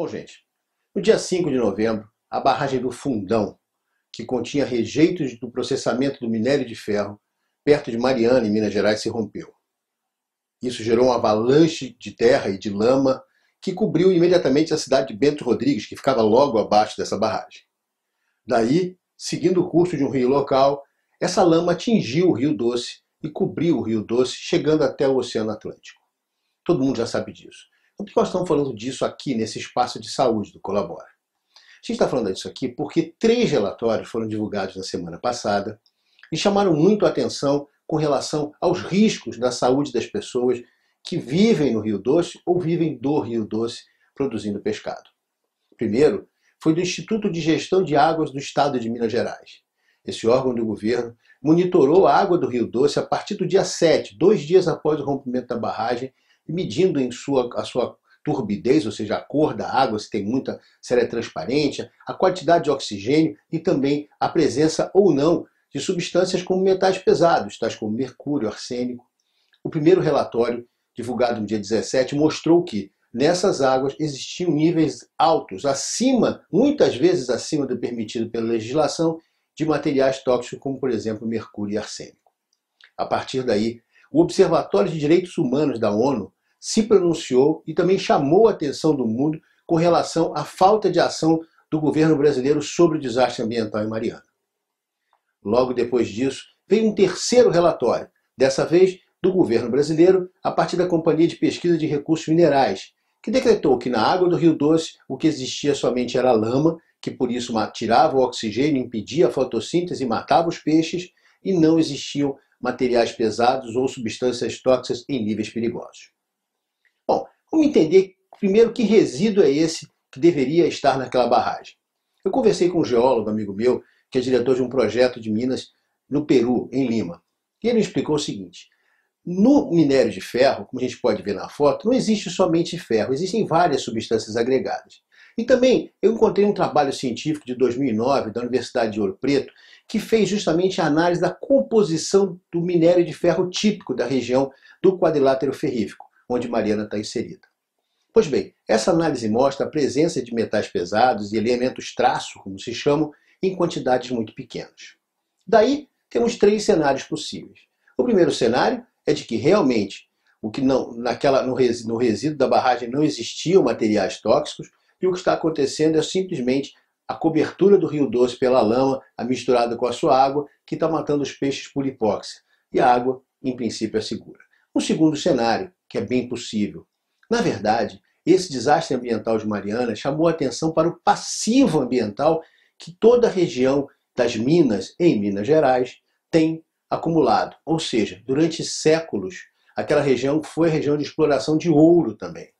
Bom, gente, no dia 5 de novembro, a barragem do Fundão, que continha rejeitos do processamento do minério de ferro, perto de Mariana, em Minas Gerais, se rompeu. Isso gerou um avalanche de terra e de lama que cobriu imediatamente a cidade de Bento Rodrigues, que ficava logo abaixo dessa barragem. Daí, seguindo o curso de um rio local, essa lama atingiu o Rio Doce e cobriu o Rio Doce, chegando até o Oceano Atlântico. Todo mundo já sabe disso. Por que nós estamos falando disso aqui nesse espaço de saúde do Colabora? A gente está falando disso aqui porque três relatórios foram divulgados na semana passada e chamaram muito a atenção com relação aos riscos da saúde das pessoas que vivem no Rio Doce ou vivem do Rio Doce produzindo pescado. Primeiro, foi do Instituto de Gestão de Águas do Estado de Minas Gerais. Esse órgão do governo monitorou a água do Rio Doce a partir do dia 7, dois dias após o rompimento da barragem, medindo em sua, a sua turbidez, ou seja, a cor da água, se tem muita, se ela é transparente, a quantidade de oxigênio e também a presença ou não de substâncias como metais pesados, tais como mercúrio, arsênico. O primeiro relatório, divulgado no dia 17, mostrou que nessas águas existiam níveis altos, acima, muitas vezes acima do permitido pela legislação, de materiais tóxicos como, por exemplo, mercúrio e arsênico. A partir daí, o Observatório de Direitos Humanos da ONU se pronunciou e também chamou a atenção do mundo com relação à falta de ação do governo brasileiro sobre o desastre ambiental em Mariana. Logo depois disso, veio um terceiro relatório, dessa vez do governo brasileiro, a partir da Companhia de Pesquisa de Recursos Minerais, que decretou que na água do Rio Doce o que existia somente era lama, que por isso tirava o oxigênio, impedia a fotossíntese e matava os peixes, e não existiam materiais pesados ou substâncias tóxicas em níveis perigosos. Vamos entender, primeiro, que resíduo é esse que deveria estar naquela barragem. Eu conversei com um geólogo, amigo meu, que é diretor de um projeto de Minas no Peru, em Lima. E ele me explicou o seguinte: no minério de ferro, como a gente pode ver na foto, não existe somente ferro, existem várias substâncias agregadas. E também eu encontrei um trabalho científico de 2009 da Universidade de Ouro Preto que fez justamente a análise da composição do minério de ferro típico da região do quadrilátero ferrífico onde Mariana está inserida. Pois bem, essa análise mostra a presença de metais pesados e elementos traço, como se chamam, em quantidades muito pequenas. Daí, temos três cenários possíveis. O primeiro cenário é de que realmente o que não, naquela, no, resíduo, no resíduo da barragem não existiam materiais tóxicos e o que está acontecendo é simplesmente a cobertura do Rio Doce pela lama, misturada com a sua água, que está matando os peixes por hipóxia. E a água, em princípio, é segura. O segundo cenário que é bem possível. Na verdade, esse desastre ambiental de Mariana chamou a atenção para o passivo ambiental que toda a região das Minas, em Minas Gerais, tem acumulado. Ou seja, durante séculos, aquela região foi região de exploração de ouro também.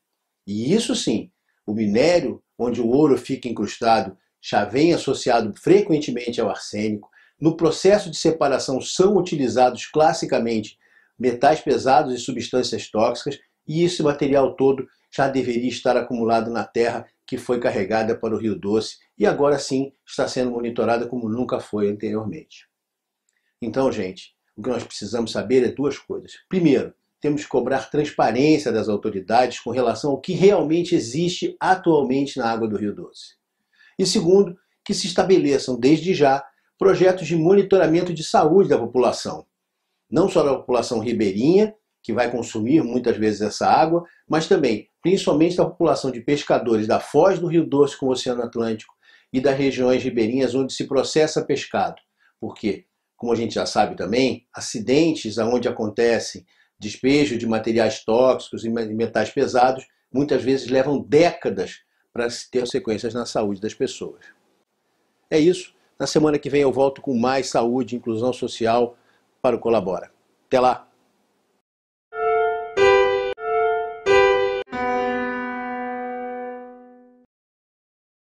E isso sim, o minério onde o ouro fica incrustado já vem associado frequentemente ao arsênico. No processo de separação são utilizados classicamente metais pesados e substâncias tóxicas, e esse material todo já deveria estar acumulado na terra que foi carregada para o Rio Doce e agora sim está sendo monitorada como nunca foi anteriormente. Então, gente, o que nós precisamos saber é duas coisas. Primeiro, temos que cobrar transparência das autoridades com relação ao que realmente existe atualmente na água do Rio Doce. E segundo, que se estabeleçam desde já projetos de monitoramento de saúde da população, não só da população ribeirinha, que vai consumir muitas vezes essa água, mas também, principalmente, da população de pescadores da foz do Rio Doce com o Oceano Atlântico e das regiões ribeirinhas onde se processa pescado. Porque, como a gente já sabe também, acidentes onde acontecem despejo de materiais tóxicos e metais pesados muitas vezes levam décadas para ter consequências na saúde das pessoas. É isso. Na semana que vem eu volto com mais saúde, inclusão social para o Colabora. Até lá!